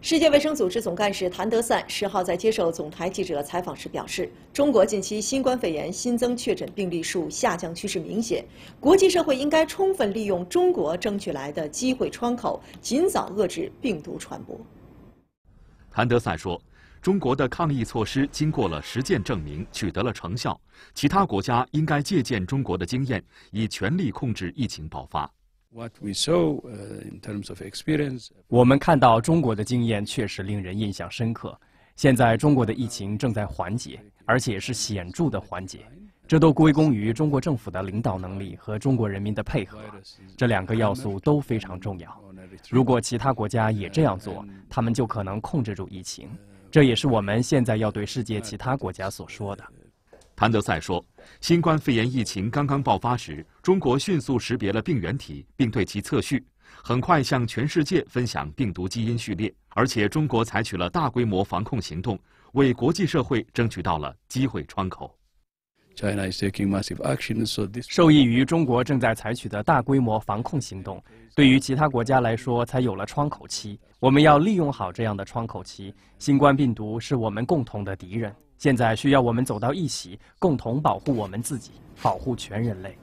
世界卫生组织总干事谭德塞十号在接受总台记者采访时表示，中国近期新冠肺炎新增确诊病例数下降趋势明显，国际社会应该充分利用中国争取来的机会窗口，尽早遏制病毒传播。谭德赛说，中国的抗疫措施经过了实践证明，取得了成效，其他国家应该借鉴中国的经验，以全力控制疫情爆发。What we saw terms experience, in of 我们看到中国的经验确实令人印象深刻。现在中国的疫情正在缓解，而且是显著的缓解，这都归功于中国政府的领导能力和中国人民的配合，这两个要素都非常重要。如果其他国家也这样做，他们就可能控制住疫情。这也是我们现在要对世界其他国家所说的。谭德赛说：“新冠肺炎疫情刚刚爆发时，中国迅速识别了病原体，并对其测序，很快向全世界分享病毒基因序列，而且中国采取了大规模防控行动，为国际社会争取到了机会窗口。”受益于中国正在采取的大规模防控行动，对于其他国家来说才有了窗口期。我们要利用好这样的窗口期。新冠病毒是我们共同的敌人，现在需要我们走到一起，共同保护我们自己，保护全人类。